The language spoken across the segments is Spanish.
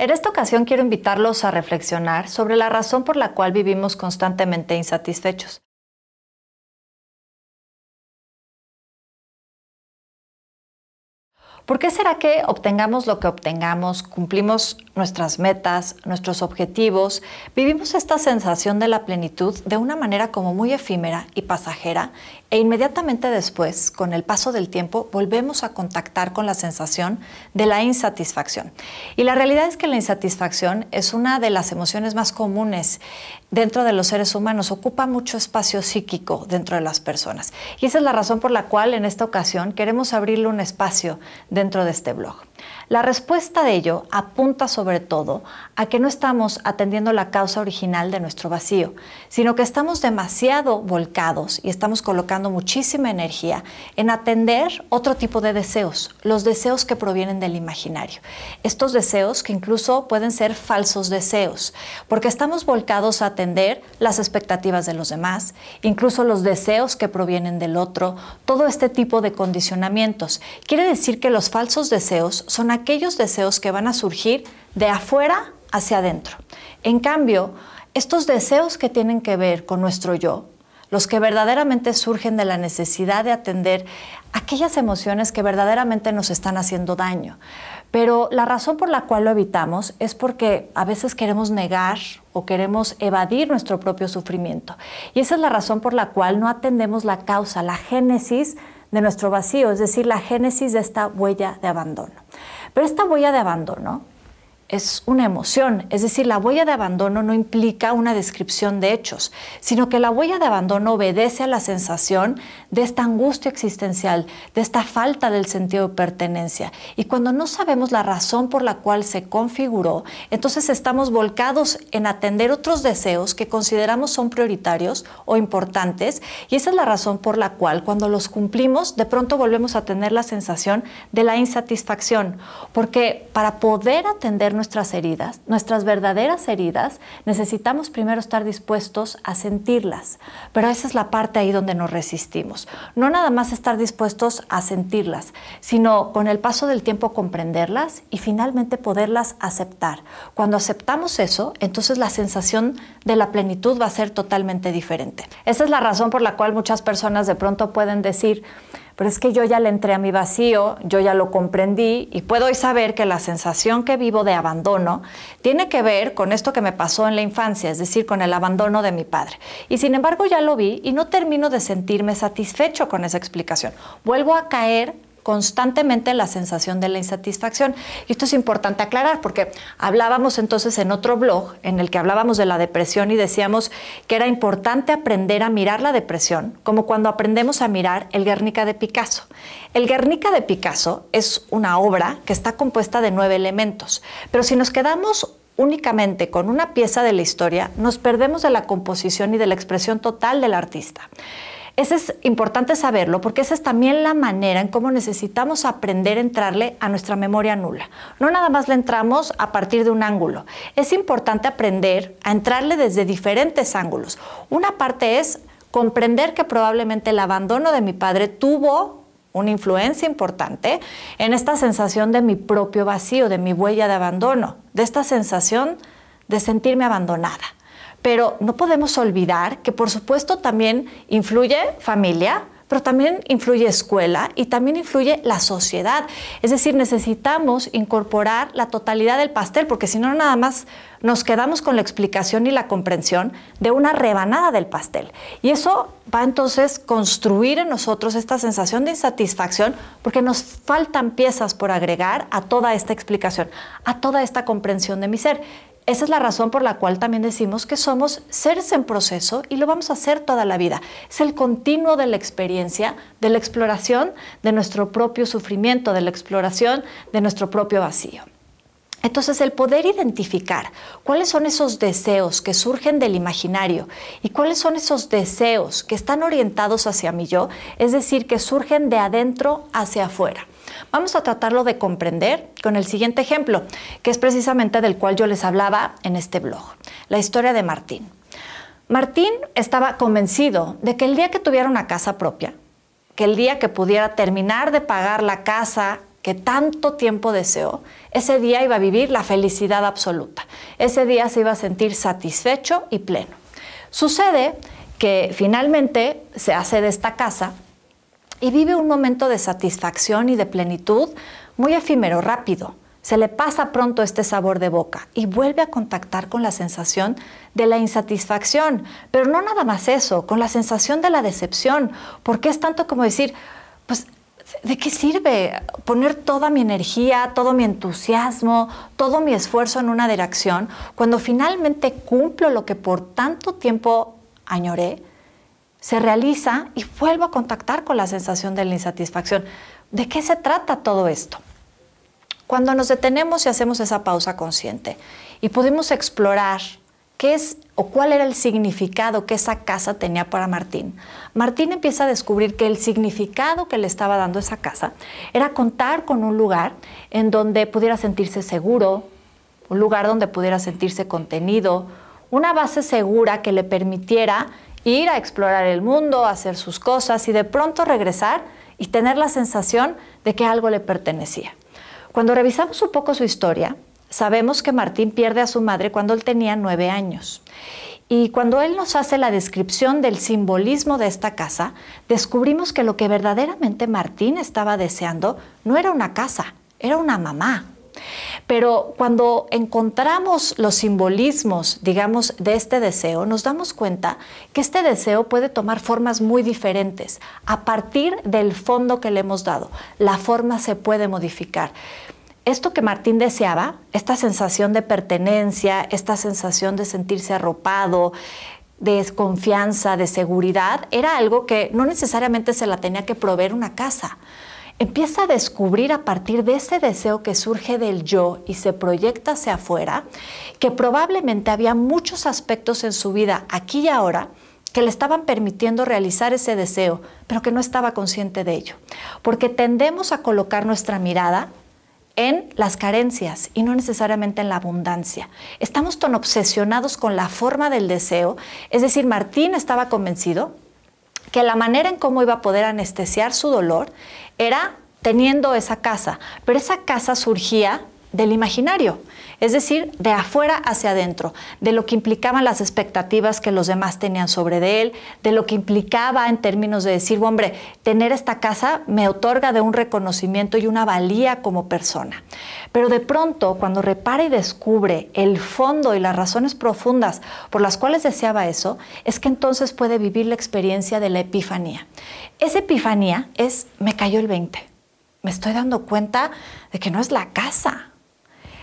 En esta ocasión quiero invitarlos a reflexionar sobre la razón por la cual vivimos constantemente insatisfechos. ¿Por qué será que obtengamos lo que obtengamos, cumplimos nuestras metas, nuestros objetivos, vivimos esta sensación de la plenitud de una manera como muy efímera y pasajera e inmediatamente después, con el paso del tiempo, volvemos a contactar con la sensación de la insatisfacción? Y la realidad es que la insatisfacción es una de las emociones más comunes dentro de los seres humanos, ocupa mucho espacio psíquico dentro de las personas. Y esa es la razón por la cual en esta ocasión queremos abrirle un espacio dentro de este blog. La respuesta de ello apunta sobre todo a que no estamos atendiendo la causa original de nuestro vacío, sino que estamos demasiado volcados y estamos colocando muchísima energía en atender otro tipo de deseos, los deseos que provienen del imaginario. Estos deseos que incluso pueden ser falsos deseos, porque estamos volcados a atender las expectativas de los demás, incluso los deseos que provienen del otro, todo este tipo de condicionamientos. Quiere decir que los falsos deseos son aquellos deseos que van a surgir de afuera hacia adentro. En cambio, estos deseos que tienen que ver con nuestro yo, los que verdaderamente surgen de la necesidad de atender aquellas emociones que verdaderamente nos están haciendo daño. Pero la razón por la cual lo evitamos es porque a veces queremos negar o queremos evadir nuestro propio sufrimiento. Y esa es la razón por la cual no atendemos la causa, la génesis de nuestro vacío, es decir, la génesis de esta huella de abandono. Pero esta huella de abandono es una emoción, es decir, la huella de abandono no implica una descripción de hechos, sino que la huella de abandono obedece a la sensación de esta angustia existencial, de esta falta del sentido de pertenencia. Y cuando no sabemos la razón por la cual se configuró, entonces estamos volcados en atender otros deseos que consideramos son prioritarios o importantes, y esa es la razón por la cual cuando los cumplimos, de pronto volvemos a tener la sensación de la insatisfacción, porque para poder atender nuestras heridas, nuestras verdaderas heridas, necesitamos primero estar dispuestos a sentirlas. Pero esa es la parte ahí donde nos resistimos. No nada más estar dispuestos a sentirlas, sino con el paso del tiempo comprenderlas y finalmente poderlas aceptar. Cuando aceptamos eso, entonces la sensación de la plenitud va a ser totalmente diferente. Esa es la razón por la cual muchas personas de pronto pueden decir, pero es que yo ya le entré a mi vacío, yo ya lo comprendí y puedo hoy saber que la sensación que vivo de abandono tiene que ver con esto que me pasó en la infancia, es decir, con el abandono de mi padre. Y sin embargo ya lo vi y no termino de sentirme satisfecho con esa explicación. Vuelvo a caer constantemente la sensación de la insatisfacción. Y esto es importante aclarar porque hablábamos entonces en otro blog en el que hablábamos de la depresión y decíamos que era importante aprender a mirar la depresión, como cuando aprendemos a mirar el Guernica de Picasso. El Guernica de Picasso es una obra que está compuesta de nueve elementos, pero si nos quedamos únicamente con una pieza de la historia, nos perdemos de la composición y de la expresión total del artista. Eso es importante saberlo porque esa es también la manera en cómo necesitamos aprender a entrarle a nuestra memoria nula. No nada más le entramos a partir de un ángulo. Es importante aprender a entrarle desde diferentes ángulos. Una parte es comprender que probablemente el abandono de mi padre tuvo una influencia importante en esta sensación de mi propio vacío, de mi huella de abandono, de esta sensación de sentirme abandonada. Pero no podemos olvidar que por supuesto también influye familia, pero también influye escuela y también influye la sociedad. Es decir, necesitamos incorporar la totalidad del pastel, porque si no, nada más nos quedamos con la explicación y la comprensión de una rebanada del pastel. Y eso va entonces a construir en nosotros esta sensación de insatisfacción, porque nos faltan piezas por agregar a toda esta explicación, a toda esta comprensión de mi ser. Esa es la razón por la cual también decimos que somos seres en proceso y lo vamos a hacer toda la vida. Es el continuo de la experiencia, de la exploración de nuestro propio sufrimiento, de la exploración de nuestro propio vacío. Entonces, el poder identificar cuáles son esos deseos que surgen del imaginario y cuáles son esos deseos que están orientados hacia mi yo, es decir, que surgen de adentro hacia afuera. Vamos a tratarlo de comprender con el siguiente ejemplo, que es precisamente del cual yo les hablaba en este blog, la historia de Martín. Martín estaba convencido de que el día que tuviera una casa propia, que el día que pudiera terminar de pagar la casa que tanto tiempo deseó, ese día iba a vivir la felicidad absoluta. Ese día se iba a sentir satisfecho y pleno. Sucede que finalmente se hace de esta casa y vive un momento de satisfacción y de plenitud muy efímero, rápido. Se le pasa pronto este sabor de boca y vuelve a contactar con la sensación de la insatisfacción, pero no nada más eso, con la sensación de la decepción, porque es tanto como decir, pues ¿de qué sirve poner toda mi energía, todo mi entusiasmo, todo mi esfuerzo en una dirección cuando finalmente cumplo lo que por tanto tiempo añoré, se realiza y vuelvo a contactar con la sensación de la insatisfacción. ¿De qué se trata todo esto? Cuando nos detenemos y hacemos esa pausa consciente y pudimos explorar qué es o cuál era el significado que esa casa tenía para Martín. Martín empieza a descubrir que el significado que le estaba dando esa casa era contar con un lugar en donde pudiera sentirse seguro, un lugar donde pudiera sentirse contenido, una base segura que le permitiera ir a explorar el mundo, hacer sus cosas y de pronto regresar y tener la sensación de que algo le pertenecía. Cuando revisamos un poco su historia, sabemos que Martín pierde a su madre cuando él tenía nueve años. Y cuando él nos hace la descripción del simbolismo de esta casa, descubrimos que lo que verdaderamente Martín estaba deseando no era una casa, era una mamá. Pero cuando encontramos los simbolismos, digamos, de este deseo, nos damos cuenta que este deseo puede tomar formas muy diferentes a partir del fondo que le hemos dado. La forma se puede modificar. Esto que Martín deseaba, esta sensación de pertenencia, esta sensación de sentirse arropado, de desconfianza, de seguridad, era algo que no necesariamente se la tenía que proveer una casa empieza a descubrir a partir de ese deseo que surge del yo y se proyecta hacia afuera, que probablemente había muchos aspectos en su vida aquí y ahora que le estaban permitiendo realizar ese deseo, pero que no estaba consciente de ello. Porque tendemos a colocar nuestra mirada en las carencias y no necesariamente en la abundancia. Estamos tan obsesionados con la forma del deseo, es decir, Martín estaba convencido que la manera en cómo iba a poder anestesiar su dolor era teniendo esa casa, pero esa casa surgía del imaginario, es decir, de afuera hacia adentro, de lo que implicaban las expectativas que los demás tenían sobre de él, de lo que implicaba en términos de decir, hombre, tener esta casa me otorga de un reconocimiento y una valía como persona. Pero de pronto, cuando repara y descubre el fondo y las razones profundas por las cuales deseaba eso, es que entonces puede vivir la experiencia de la epifanía. Esa epifanía es, me cayó el 20. Me estoy dando cuenta de que no es la casa,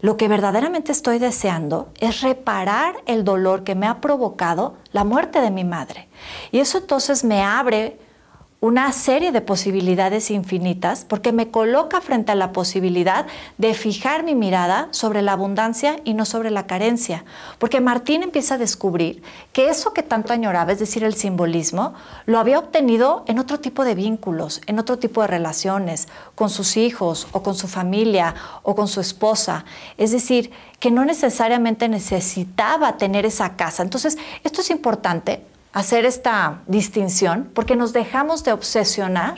lo que verdaderamente estoy deseando es reparar el dolor que me ha provocado la muerte de mi madre. Y eso entonces me abre una serie de posibilidades infinitas porque me coloca frente a la posibilidad de fijar mi mirada sobre la abundancia y no sobre la carencia. Porque Martín empieza a descubrir que eso que tanto añoraba, es decir, el simbolismo, lo había obtenido en otro tipo de vínculos, en otro tipo de relaciones, con sus hijos o con su familia o con su esposa. Es decir, que no necesariamente necesitaba tener esa casa. Entonces, esto es importante hacer esta distinción porque nos dejamos de obsesionar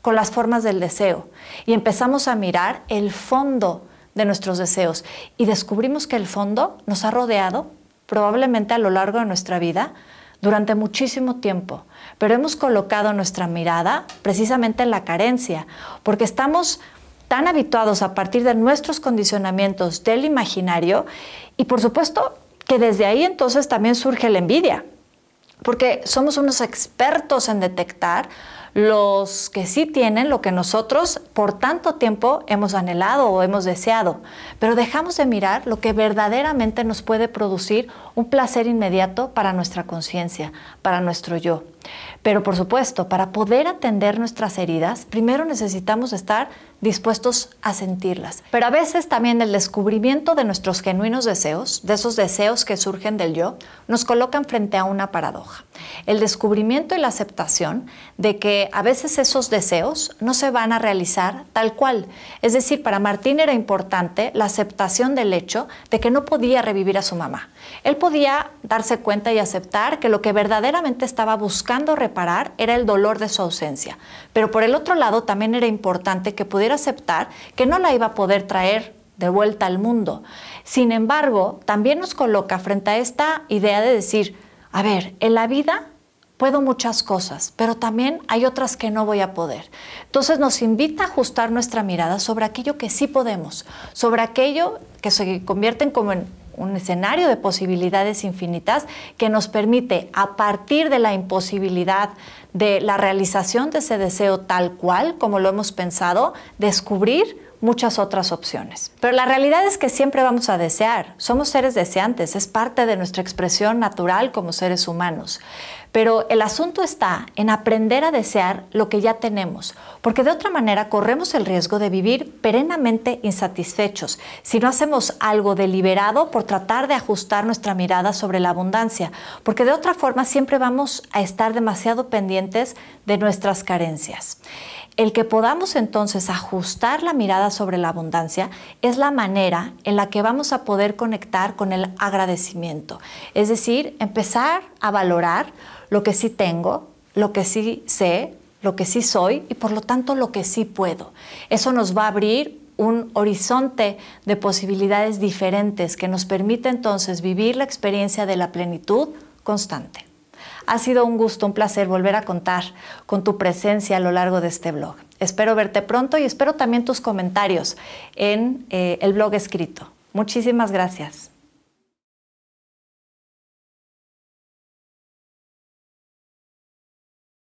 con las formas del deseo y empezamos a mirar el fondo de nuestros deseos y descubrimos que el fondo nos ha rodeado probablemente a lo largo de nuestra vida durante muchísimo tiempo, pero hemos colocado nuestra mirada precisamente en la carencia, porque estamos tan habituados a partir de nuestros condicionamientos del imaginario y por supuesto que desde ahí entonces también surge la envidia, porque somos unos expertos en detectar los que sí tienen lo que nosotros por tanto tiempo hemos anhelado o hemos deseado, pero dejamos de mirar lo que verdaderamente nos puede producir un placer inmediato para nuestra conciencia, para nuestro yo. Pero por supuesto, para poder atender nuestras heridas, primero necesitamos estar dispuestos a sentirlas. Pero a veces también el descubrimiento de nuestros genuinos deseos, de esos deseos que surgen del yo, nos colocan frente a una paradoja. El descubrimiento y la aceptación de que a veces esos deseos no se van a realizar tal cual. Es decir, para Martín era importante la aceptación del hecho de que no podía revivir a su mamá. Él podía darse cuenta y aceptar que lo que verdaderamente estaba buscando reparar era el dolor de su ausencia, pero por el otro lado también era importante que pudiera aceptar que no la iba a poder traer de vuelta al mundo. Sin embargo, también nos coloca frente a esta idea de decir, a ver, en la vida puedo muchas cosas, pero también hay otras que no voy a poder. Entonces nos invita a ajustar nuestra mirada sobre aquello que sí podemos, sobre aquello que se convierten como en un escenario de posibilidades infinitas que nos permite, a partir de la imposibilidad de la realización de ese deseo tal cual como lo hemos pensado, descubrir muchas otras opciones. Pero la realidad es que siempre vamos a desear, somos seres deseantes, es parte de nuestra expresión natural como seres humanos. Pero el asunto está en aprender a desear lo que ya tenemos, porque de otra manera corremos el riesgo de vivir perennemente insatisfechos si no hacemos algo deliberado por tratar de ajustar nuestra mirada sobre la abundancia, porque de otra forma siempre vamos a estar demasiado pendientes de nuestras carencias. El que podamos entonces ajustar la mirada sobre la abundancia es la manera en la que vamos a poder conectar con el agradecimiento, es decir, empezar a valorar lo que sí tengo, lo que sí sé, lo que sí soy y por lo tanto lo que sí puedo. Eso nos va a abrir un horizonte de posibilidades diferentes que nos permite entonces vivir la experiencia de la plenitud constante. Ha sido un gusto, un placer volver a contar con tu presencia a lo largo de este blog. Espero verte pronto y espero también tus comentarios en eh, el blog escrito. Muchísimas gracias.